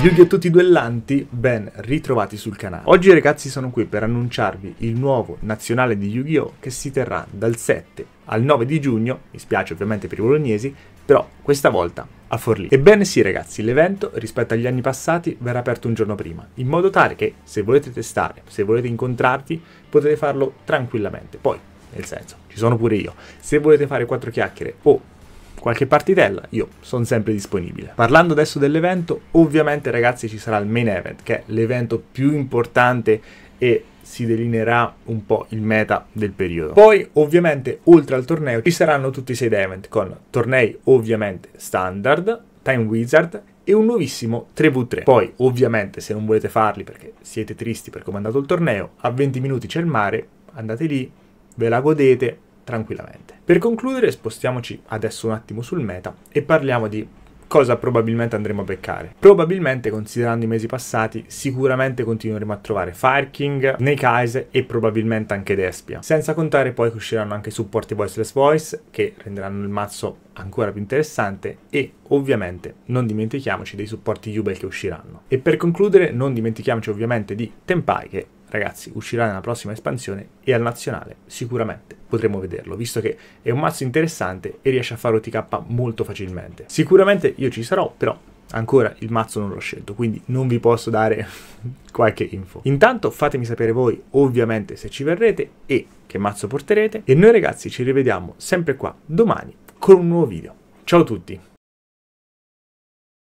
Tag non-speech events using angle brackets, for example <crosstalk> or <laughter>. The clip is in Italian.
yu a Tutti duellanti, ben ritrovati sul canale. Oggi ragazzi sono qui per annunciarvi il nuovo nazionale di Yu-Gi-Oh! che si terrà dal 7 al 9 di giugno, mi spiace ovviamente per i bolognesi, però questa volta a Forlì. Ebbene sì ragazzi, l'evento rispetto agli anni passati verrà aperto un giorno prima, in modo tale che se volete testare, se volete incontrarvi, potete farlo tranquillamente. Poi, nel senso, ci sono pure io. Se volete fare quattro chiacchiere o qualche partitella, io sono sempre disponibile. Parlando adesso dell'evento, ovviamente ragazzi ci sarà il main event, che è l'evento più importante e si delineerà un po' il meta del periodo. Poi ovviamente oltre al torneo ci saranno tutti i side event con tornei ovviamente standard, Time Wizard e un nuovissimo 3v3. Poi, ovviamente, se non volete farli perché siete tristi per come è andato il torneo, a 20 minuti c'è il mare, andate lì, ve la godete tranquillamente. Per concludere spostiamoci adesso un attimo sul meta e parliamo di cosa probabilmente andremo a beccare. Probabilmente, considerando i mesi passati, sicuramente continueremo a trovare Fireking, Snake Eyes e probabilmente anche Despia. Senza contare poi che usciranno anche i supporti Voiceless Voice, che renderanno il mazzo ancora più interessante e ovviamente non dimentichiamoci dei supporti Jubel che usciranno. E per concludere non dimentichiamoci ovviamente di Tempai che ragazzi, uscirà nella prossima espansione e al nazionale sicuramente potremo vederlo, visto che è un mazzo interessante e riesce a fare OTK molto facilmente. Sicuramente io ci sarò, però ancora il mazzo non l'ho scelto, quindi non vi posso dare <laughs> qualche info. Intanto fatemi sapere voi ovviamente se ci verrete e che mazzo porterete e noi ragazzi ci rivediamo sempre qua domani con un nuovo video. Ciao a tutti!